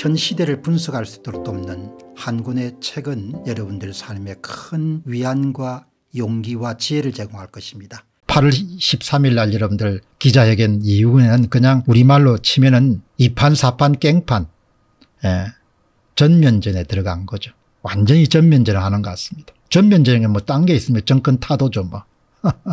현 시대를 분석할 수 있도록 돕는 한 권의 책은 여러분들 삶에 큰 위안과 용기와 지혜를 제공할 것입니다. 8월 13일 날 여러분들 기자회견 이후에는 그냥 우리말로 치면은 2판 4판 깽판 예. 전면전에 들어간 거죠. 완전히 전면전을 하는 것 같습니다. 전면전에 뭐딴 게 있으면 정권 타도죠 뭐.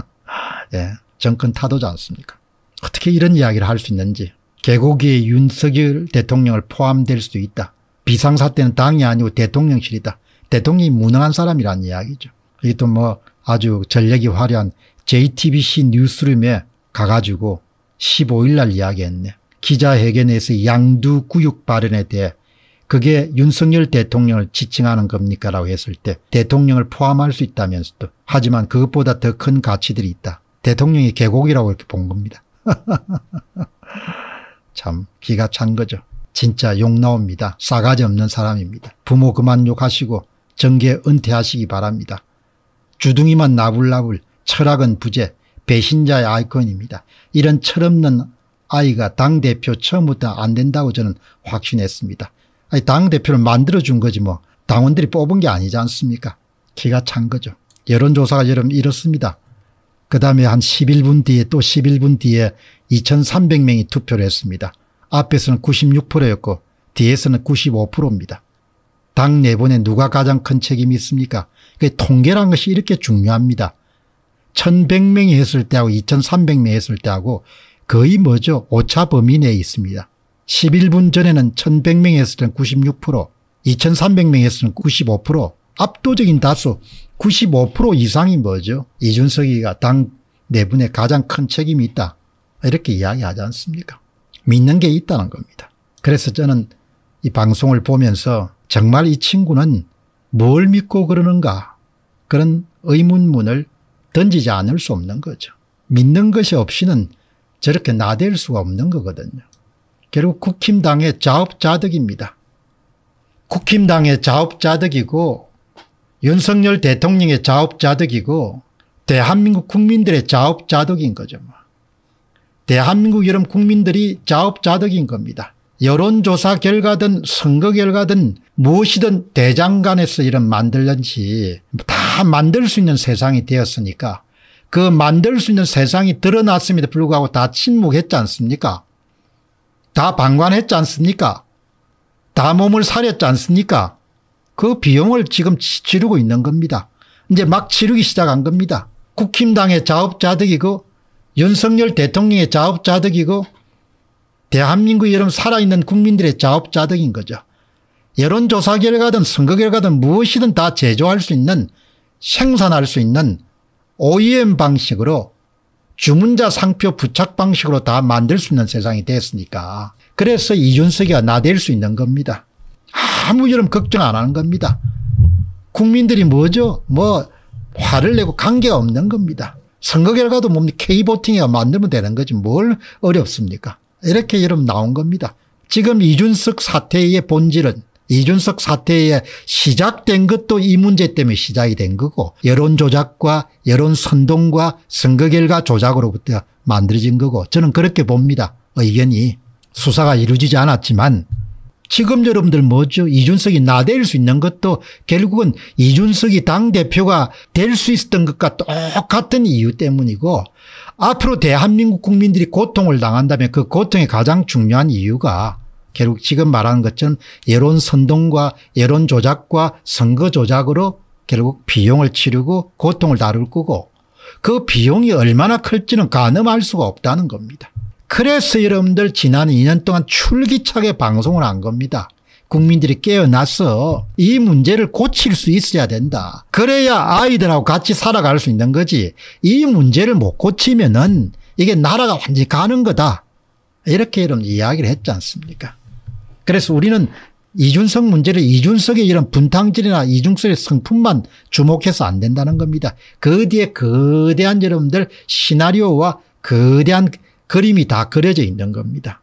예. 정권 타도지 않습니까 어떻게 이런 이야기를 할 수 있는지 개고기 의 윤석열 대통령을 포함될 수도 있다. 비상사태는 당이 아니고 대통령실이다. 대통령이 무능한 사람이란 이야기죠. 이것도 뭐 아주 전력이 화려한 JTBC 뉴스룸에 가가지고 15일 날 이야기했네. 기자회견에서 양두구육 발언에 대해 그게 윤석열 대통령을 지칭하는 겁니까? 라고 했을 때 대통령을 포함할 수 있다면서도 하지만 그것보다 더 큰 가치들이 있다. 대통령이 개고기라고 이렇게 본 겁니다. 참 기가 찬 거죠. 진짜 욕 나옵니다. 싸가지 없는 사람입니다. 부모 그만 욕하시고 정계 은퇴하시기 바랍니다. 주둥이만 나불나불 철학은 부재 배신자의 아이콘입니다. 이런 철없는 아이가 당대표 처음부터 안 된다고 저는 확신했습니다. 아니 당대표를 만들어준 거지 뭐 당원들이 뽑은 게 아니지 않습니까 기가 찬 거죠. 여론조사가 여러분 이렇습니다. 그 다음에 한 11분 뒤에 또 11분 뒤에 2,300명이 투표를 했습니다. 앞에서는 96%였고 뒤에서는 95%입니다. 당 내분에 누가 가장 큰 책임이 있습니까? 그 통계란 것이 이렇게 중요합니다. 1,100명이 했을 때하고 2,300명이 했을 때하고 거의 뭐죠? 오차 범위 내에 있습니다. 11분 전에는 1,100명이 했을 때는 96%, 2,300명이 했을 때는 95%, 압도적인 다수 95% 이상이 뭐죠? 이준석이가 당내분의 가장 큰 책임이 있다. 이렇게 이야기하지 않습니까? 믿는 게 있다는 겁니다. 그래서 저는 이 방송을 보면서 정말 이 친구는 뭘 믿고 그러는가 그런 의문문을 던지지 않을 수 없는 거죠. 믿는 것이 없이는 저렇게 나댈 수가 없는 거거든요. 결국 국힘당의 자업자득입니다. 국힘당의 자업자득이고 윤석열 대통령의 자업자득이고 대한민국 국민들의 자업자득인 거죠. 뭐. 대한민국 여러 국민들이 자업자득인 겁니다. 여론조사 결과든 선거 결과든 무엇이든 대장간에서 이런 만들는지 다 만들 수 있는 세상이 되었으니까 그 만들 수 있는 세상이 드러났음에도 불구하고 다 침묵했지 않습니까 다 방관했지 않습니까 다 몸을 사렸지 않습니까 그 비용을 지금 치르고 있는 겁니다. 이제 막 치르기 시작한 겁니다. 국힘당의 자업자득이고 그 윤석열 대통령의 자업자득이고 대한민국 여러분 살아있는 국민들의 자업자득인 거죠. 여론조사 결과든 선거 결과든 무엇이든 다 제조할 수 있는 생산할 수 있는 OEM 방식으로 주문자 상표 부착 방식으로 다 만들 수 있는 세상이 됐으니까 그래서 이준석이가 나댈 수 있는 겁니다. 아무런 걱정 안 하는 겁니다. 국민들이 뭐죠? 뭐 화를 내고 관계가 없는 겁니다. 선거 결과도 뭡니까? K보팅이야 만들면 되는 거지 뭘 어렵습니까? 이렇게 여러분 나온 겁니다. 지금 이준석 사태의 본질은 이준석 사태에 시작된 것도 이 문제 때문에 시작이 된 거고 여론 조작과 여론 선동과 선거 결과 조작으로부터 만들어진 거고 저는 그렇게 봅니다. 의견이 수사가 이루어지지 않았지만 지금 여러분들 뭐죠? 이준석이 나대일 수 있는 것도 결국은 이준석이 당대표가 될 수 있었던 것과 똑같은 이유 때문이고 앞으로 대한민국 국민들이 고통을 당한다면 그 고통의 가장 중요한 이유가 결국 지금 말하는 것처럼 여론 선동과 여론 조작과 선거 조작으로 결국 비용을 치르고 고통을 다룰 거고 그 비용이 얼마나 클지는 가늠할 수가 없다는 겁니다. 그래서 여러분들 지난 2년 동안 출기차게 방송을 한 겁니다. 국민들이 깨어나서 이 문제를 고칠 수 있어야 된다. 그래야 아이들하고 같이 살아갈 수 있는 거지. 이 문제를 못 고치면은 이게 나라가 완전히 가는 거다. 이렇게 여러분 이야기를 했지 않습니까? 그래서 우리는 이준석 문제를 이준석의 이런 분탕질이나 이준석의 성품만 주목해서 안 된다는 겁니다. 그 뒤에 거대한 여러분들 시나리오와 거대한 그림이 다 그려져 있는 겁니다.